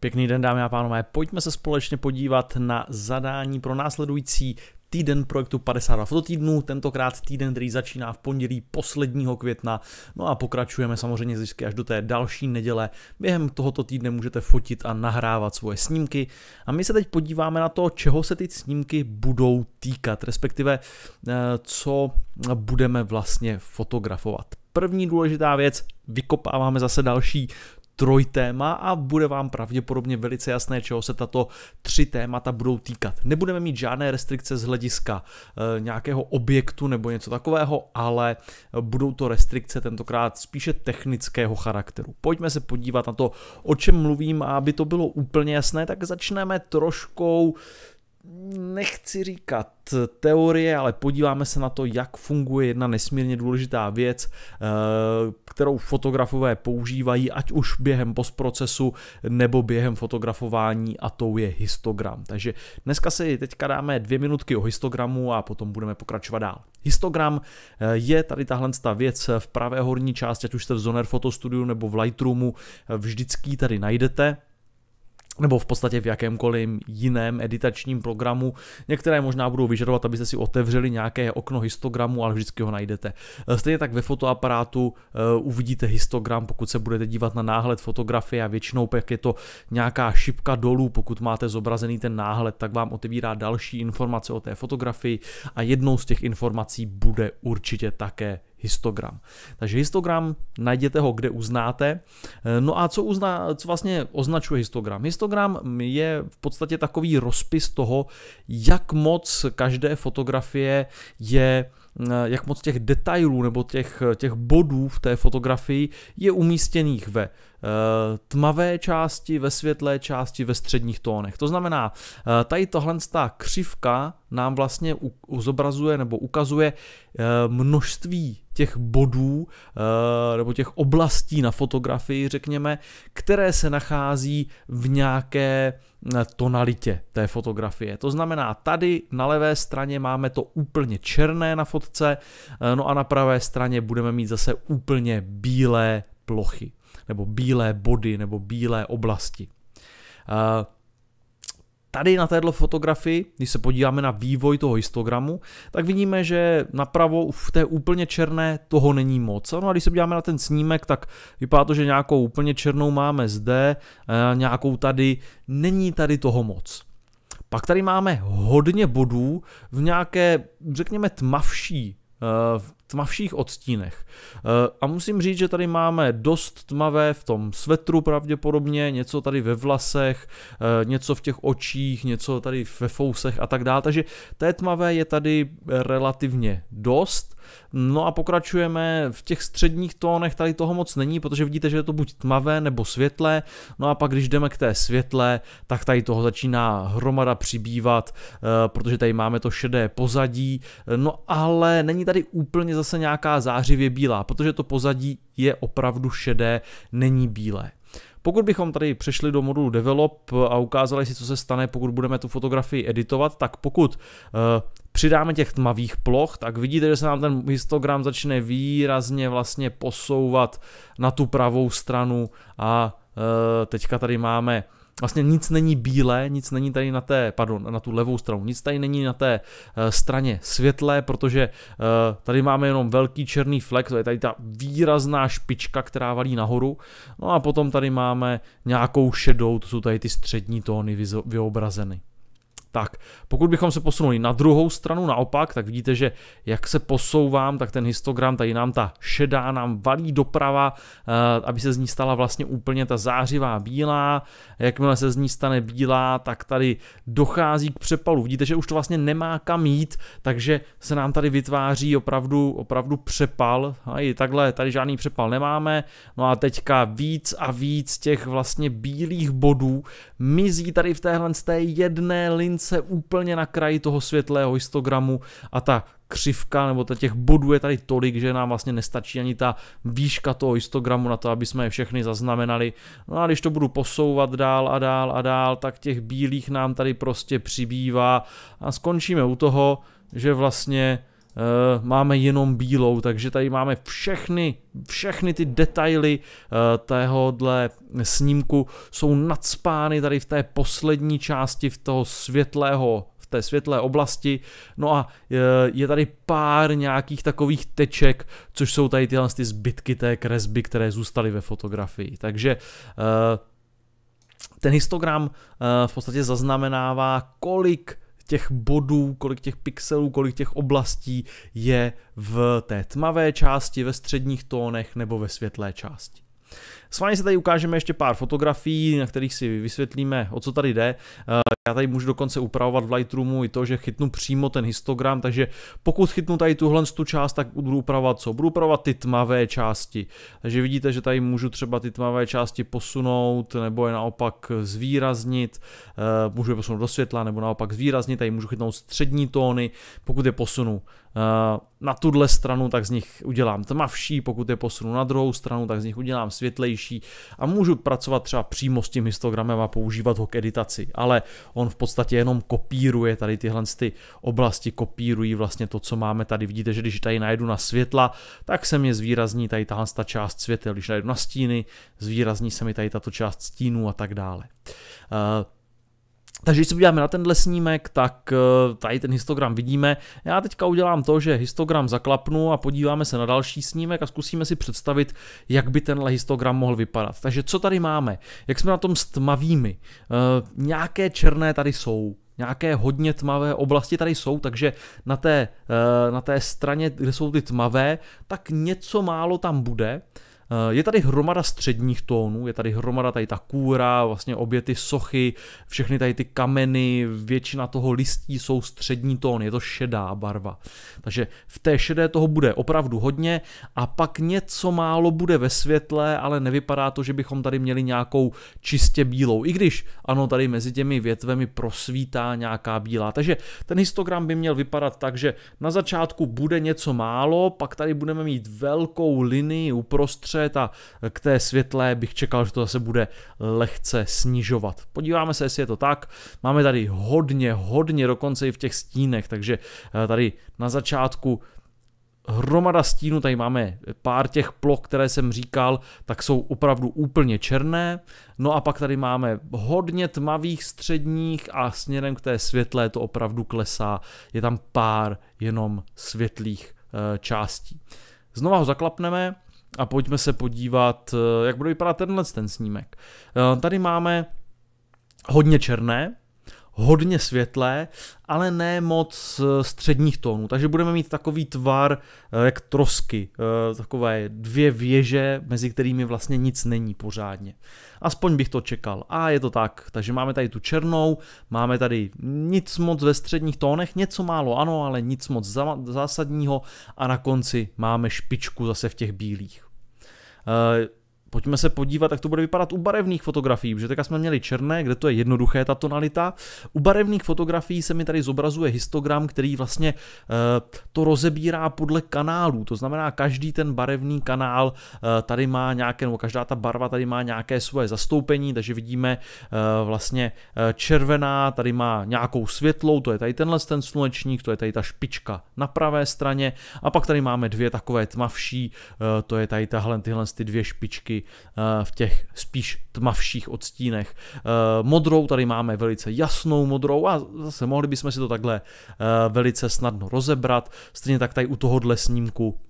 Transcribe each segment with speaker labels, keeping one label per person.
Speaker 1: Pěkný den, dámy a pánové. Pojďme se společně podívat na zadání pro následující týden projektu 52 fototýdnů, tentokrát týden, který začíná v pondělí posledního května, no a pokračujeme samozřejmě zisky až do té další neděle. Během tohoto týdne můžete fotit a nahrávat svoje snímky a my se teď podíváme na to, čeho se ty snímky budou týkat, respektive eh, co budeme vlastně fotografovat. První důležitá věc, vykopáváme zase další trojtéma a bude vám pravděpodobně velice jasné, čeho se tato tři témata budou týkat. Nebudeme mít žádné restrikce z hlediska e, nějakého objektu nebo něco takového, ale eh, budou to restrikce tentokrát spíše technického charakteru. Pojďme se podívat na to, o čem mluvím a aby to bylo úplně jasné, tak začneme troškou nechci říkat teorie, ale podíváme se na to, jak funguje jedna nesmírně důležitá věc, eh, kterou fotografové používají, ať už během postprocesu nebo během fotografování a tou je histogram. Takže dneska si teďka dáme dvě minutky o histogramu a potom budeme pokračovat dál. Histogram eh, je tady tahle ta věc v pravé horní části, ať už jste v Zoner Photo Studio nebo v Lightroomu, eh, vždycky ji tady najdete nebo v podstatě v jakémkoliv jiném editačním programu. Některé možná budou vyžadovat, abyste si otevřeli nějaké okno histogramu, ale vždycky ho najdete. Eh, stejně tak ve fotoaparátu eh, uvidíte histogram, pokud se budete dívat na náhled fotografie a většinou pak je to nějaká šipka dolů, pokud máte zobrazený ten náhled, tak vám otevírá další informace o té fotografii a jednou z těch informací bude určitě také histogram. Takže histogram, najděte ho, kde uznáte. Eh, no a co, uzná, co vlastně označuje histogram? Histogram je v podstatě takový rozpis toho, jak moc každé fotografie je eh, jak moc těch detailů nebo těch, eh, těch bodů v té fotografii je umístěných ve Eh, tmavé části, ve světlé části, ve středních tónech. To znamená, eh, tady tohle ta křivka nám vlastně zobrazuje nebo ukazuje eh, množství těch bodů nebo těch oblastí na fotografii, řekněme, které se nachází v nějaké tonalitě té fotografie. To znamená, tady na levé straně máme to úplně černé na fotce, no a na pravé straně budeme mít zase úplně bílé plochy nebo bílé body, nebo bílé oblasti. Tady na této fotografii, když se podíváme na vývoj toho histogramu, tak vidíme, že napravo v té úplně černé toho není moc. No a když se podíváme na ten snímek, tak vypadá to, že nějakou úplně černou máme zde, nějakou tady, není tady toho moc. Pak tady máme hodně bodů v nějaké, řekněme, tmavší v tmavších odstínech. Eh, a musím říct, že tady máme dost tmavé v tom svetru pravděpodobně, něco tady ve vlasech, eh, něco v těch očích, něco tady ve fousech a tak dále, takže té tmavé je tady relativně dost No a pokračujeme v těch středních tónech, tady toho moc není, protože vidíte, že je to buď tmavé nebo světlé, no a pak když jdeme k té světlé, tak tady toho začíná hromada přibývat, eh, protože tady máme to šedé pozadí, no ale není tady úplně zase nějaká zářivě bílá, protože to pozadí je opravdu šedé, není bílé. Pokud bychom tady přešli do modulu Develop a ukázali si, co se stane, pokud budeme tu fotografii editovat, tak pokud eh, přidáme těch tmavých ploch, tak vidíte, že se nám ten histogram začne výrazně vlastně posouvat na tu pravou stranu a eh, teďka tady máme vlastně nic není bílé, nic není tady na té, pardon, na tu levou stranu, nic tady není na té eh, straně světlé, protože eh, tady máme jenom velký černý flek, to je tady ta výrazná špička, která valí nahoru, no a potom tady máme nějakou šedou, to jsou tady ty střední tóny vyobrazený. Tak, pokud bychom se posunuli na druhou stranu, naopak, tak vidíte, že jak se posouvám, tak ten histogram, tady nám ta šedá nám valí doprava, eh, aby se z ní stala vlastně úplně ta zářivá bílá. Jakmile se z ní stane bílá, tak tady dochází k přepalu. Vidíte, že už to vlastně nemá kam jít, takže se nám tady vytváří opravdu, opravdu přepal. A i takhle, tady žádný přepal nemáme. No a teďka víc a víc těch vlastně bílých bodů mizí tady v téhle z té jedné lince mince úplně na kraji toho světlého histogramu a ta křivka nebo těch bodů je tady tolik, že nám vlastně nestačí ani ta výška toho histogramu na to, aby jsme je všechny zaznamenali. No a když to budu posouvat dál a dál a dál, tak těch bílých nám tady prostě přibývá a skončíme u toho, že vlastně Eh, máme jenom bílou, takže tady máme všechny, všechny ty detaily eh, téhohle snímku jsou nadspány tady v té poslední části v toho světlého té světlé oblasti. No a eh, je tady pár nějakých takových teček, což jsou tady tyhle ty zbytky té kresby, které zůstaly ve fotografii. Takže ten histogram v podstatě zaznamenává, kolik těch bodů, kolik těch pixelů, kolik těch oblastí je v té tmavé části, ve středních tónech nebo ve světlé části. S vámi se tady ukážeme ještě pár fotografií, na kterých si vysvětlíme, o co tady jde. Eh, já tady můžu dokonce upravovat v Lightroomu i to, že chytnu přímo ten histogram, takže pokud chytnu tady tuhle tu část, tak budu upravovat co? Budu upravovat ty tmavé části. Takže vidíte, že tady můžu třeba ty tmavé části posunout, nebo je naopak zvýraznit, eh, můžu je posunout do světla, nebo naopak zvýraznit, tady můžu chytnout střední tóny, pokud je posunu eh, na tuhle stranu, tak z nich udělám tmavší, pokud je posunu na druhou stranu, tak z nich udělám světlejší složitější a můžu pracovat třeba přímo s tím histogramem a používat ho k editaci, ale on v podstatě jenom kopíruje tady tyhle ty oblasti, kopírují vlastně to, co máme tady. Vidíte, že když tady najdu na světla, tak se mě zvýrazní tady tahle ta část světel, když najdu na stíny, zvýrazní se mi tady tato část stínů a tak dále. Uh, takže když se podíváme na tenhle snímek, tak eh, tady ten histogram vidíme. Já teďka udělám to, že histogram zaklapnu a podíváme se na další snímek a zkusíme si představit, jak by tenhle histogram mohl vypadat. Takže co tady máme? Jak jsme na tom s tmavými? E, nějaké černé tady jsou, nějaké hodně tmavé oblasti tady jsou, takže na té, eh, na té straně, kde jsou ty tmavé, tak něco málo tam bude. Eh, je tady hromada středních tónů, je tady hromada tady ta kůra, vlastně obě ty sochy, všechny tady ty kameny, většina toho listí jsou střední tón, je to šedá barva. Takže v té šedé toho bude opravdu hodně a pak něco málo bude ve světle, ale nevypadá to, že bychom tady měli nějakou čistě bílou. I když ano, tady mezi těmi větvemi prosvítá nějaká bílá. Takže ten histogram by měl vypadat tak, že na začátku bude něco málo, pak tady budeme mít velkou linii uprostřed svět a k té světlé bych čekal, že to zase bude lehce snižovat. Podíváme se, jestli je to tak. Máme tady hodně, hodně dokonce i v těch stínech, takže eh, tady na začátku hromada stínu, tady máme pár těch ploch, které jsem říkal, tak jsou opravdu úplně černé. No a pak tady máme hodně tmavých středních a směrem k té světlé to opravdu klesá. Je tam pár jenom světlých e, částí. Znova ho zaklapneme a pojďme se podívat, eh, jak bude vypadat tenhle ten snímek. Eh, tady máme hodně černé, hodně světlé, ale ne moc eh, středních tónů. Takže budeme mít takový tvar eh, jak trosky, eh, takové dvě věže, mezi kterými vlastně nic není pořádně. Aspoň bych to čekal. A je to tak, takže máme tady tu černou, máme tady nic moc ve středních tónech, něco málo ano, ale nic moc zásadního a na konci máme špičku zase v těch bílých pojďme se podívat, jak to bude vypadat u barevných fotografií, protože teďka jsme měli černé, kde to je jednoduché ta tonalita. U barevných fotografií se mi tady zobrazuje histogram, který vlastně e, to rozebírá podle kanálů, to znamená každý ten barevný kanál e, tady má nějaké, nebo každá ta barva tady má nějaké svoje zastoupení, takže vidíme e, vlastně červená, tady má nějakou světlou, to je tady tenhle ten slunečník, to je tady ta špička na pravé straně a pak tady máme dvě takové tmavší, to je tady tahle, tyhle ty dvě špičky Eh, v těch spíš tmavších odstínech. Eh, modrou tady máme velice jasnou modrou a zase mohli bychom si to takhle eh, velice snadno rozebrat. Stejně tak tady u tohohle snímku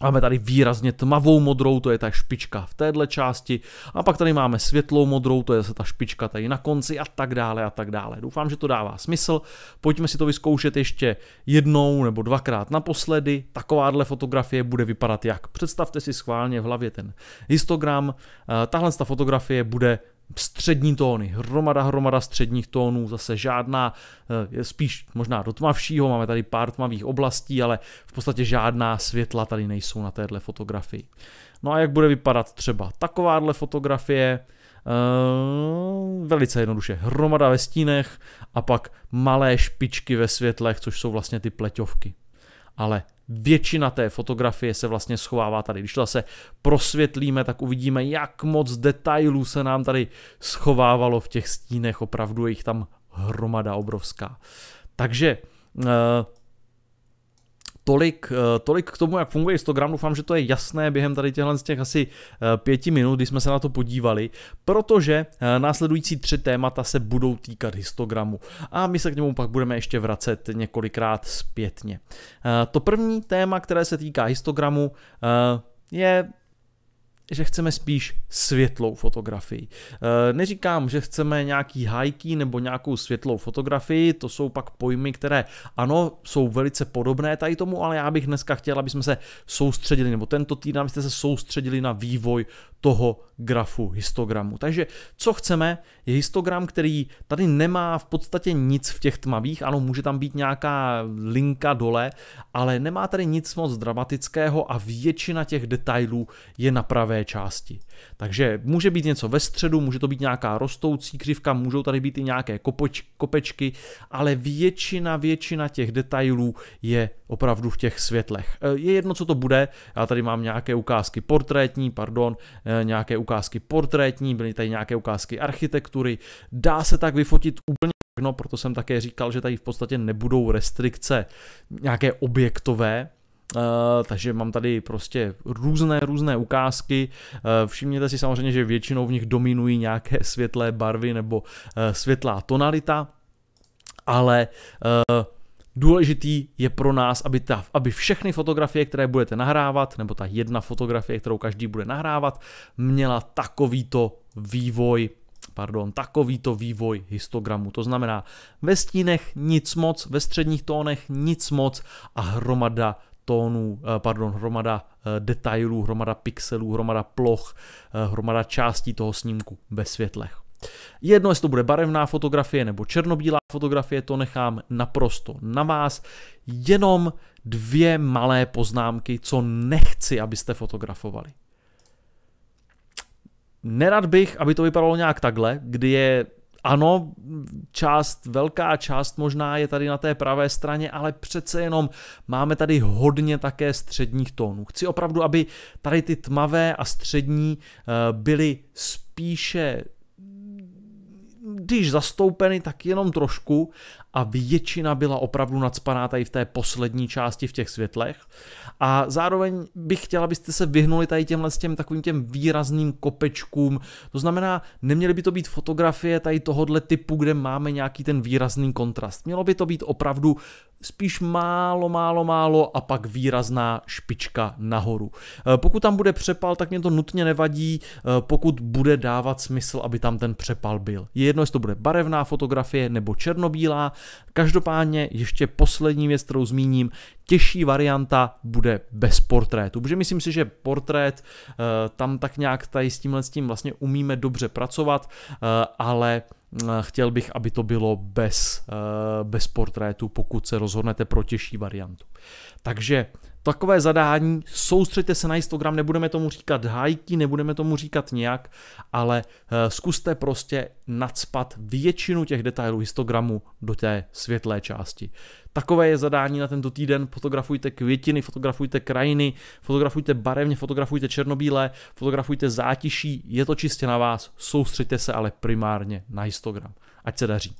Speaker 1: Máme tady výrazně tmavou modrou, to je ta špička v téhle části. A pak tady máme světlou modrou, to je zase ta špička tady na konci a tak dále a tak dále. Doufám, že to dává smysl. Pojďme si to vyzkoušet ještě jednou nebo dvakrát naposledy. Takováhle fotografie bude vypadat jak? Představte si schválně v hlavě ten histogram. Eh, tahle ta fotografie bude střední tóny, hromada, hromada středních tónů, zase žádná, eh, je spíš možná do tmavšího, máme tady pár tmavých oblastí, ale v podstatě žádná světla tady nejsou na téhle fotografii. No a jak bude vypadat třeba takováhle fotografie, eh, velice jednoduše hromada ve stínech a pak malé špičky ve světlech, což jsou vlastně ty pleťovky. Ale většina té fotografie se vlastně schovává tady. Když to zase prosvětlíme, tak uvidíme, jak moc detailů se nám tady schovávalo v těch stínech, opravdu je jich tam hromada obrovská. Takže eh, tolik, eh, tolik k tomu, jak funguje histogram. Doufám, že to je jasné během tady těchhle z těch asi eh, pěti minut, kdy jsme se na to podívali, protože eh, následující tři témata se budou týkat histogramu a my se k němu pak budeme ještě vracet několikrát zpětně. To první téma, které se týká histogramu, je že chceme spíš světlou fotografii. Eh, neříkám, že chceme nějaký hajky nebo nějakou světlou fotografii, to jsou pak pojmy, které ano, jsou velice podobné tady tomu, ale já bych dneska chtěl, aby jsme se soustředili, nebo tento týden abyste se soustředili na vývoj toho grafu histogramu. Takže co chceme, je histogram, který tady nemá v podstatě nic v těch tmavých, ano, může tam být nějaká linka dole, ale nemá tady nic moc dramatického a většina těch detailů je na pravé části. Takže může být něco ve středu, může to být nějaká rostoucí křivka, můžou tady být i nějaké kopoč, kopečky, ale většina, většina těch detailů je opravdu v těch světlech. E, je jedno, co to bude, já tady mám nějaké ukázky portrétní, pardon, e, Eh, nějaké ukázky portrétní, byly tady nějaké ukázky architektury. Dá se tak vyfotit úplně všechno, proto jsem také říkal, že tady v podstatě nebudou restrikce nějaké objektové, Uh, takže mám tady prostě různé, různé ukázky. Uh, všimněte si samozřejmě, že většinou v nich dominují nějaké světlé barvy nebo uh, světlá tonalita, ale uh, důležitý je pro nás, aby, ta, aby všechny fotografie, které budete nahrávat, nebo ta jedna fotografie, kterou každý bude nahrávat, měla takovýto vývoj pardon, takovýto vývoj histogramu. To znamená ve stínech nic moc, ve středních tónech nic moc a hromada tónů, eh, pardon, hromada eh, detailů, hromada pixelů, hromada ploch, eh, hromada částí toho snímku ve světlech. Jedno, jestli to bude barevná fotografie nebo černobílá fotografie, to nechám naprosto na vás. Jenom dvě malé poznámky, co nechci, abyste fotografovali. Nerad bych, aby to vypadalo nějak takhle, kdy je ano, část, velká část možná je tady na té pravé straně, ale přece jenom máme tady hodně také středních tónů. Chci opravdu, aby tady ty tmavé a střední eh, byly spíše když zastoupeny, tak jenom trošku a většina byla opravdu nadspaná tady v té poslední části v těch světlech. A zároveň bych chtěl, abyste se vyhnuli tady těmhle s těm takovým těm výrazným kopečkům. To znamená, neměly by to být fotografie tady tohohle typu, kde máme nějaký ten výrazný kontrast. Mělo by to být opravdu spíš málo, málo, málo a pak výrazná špička nahoru. Eh, pokud tam bude přepal, tak mě to nutně nevadí, eh, pokud bude dávat smysl, aby tam ten přepal byl. Je jedno, jestli to bude barevná fotografie nebo černobílá. Každopádně ještě poslední věc, kterou zmíním, těžší varianta bude bez portrétu, protože myslím si, že portrét eh, tam tak nějak tady s tímhle s tím vlastně umíme dobře pracovat, ale Eh, chtěl bych, aby to bylo bez, eh, bez portrétu, pokud se rozhodnete pro těžší variantu. Takže takové zadání, soustřeďte se na histogram, nebudeme tomu říkat hajky, nebudeme tomu říkat nějak, ale eh, zkuste prostě nadspat většinu těch detailů histogramu do té světlé části. Takové je zadání na tento týden, fotografujte květiny, fotografujte krajiny, fotografujte barevně, fotografujte černobílé, fotografujte zátiší, je to čistě na vás, soustřeďte se ale primárně na histogram. Ať se daří.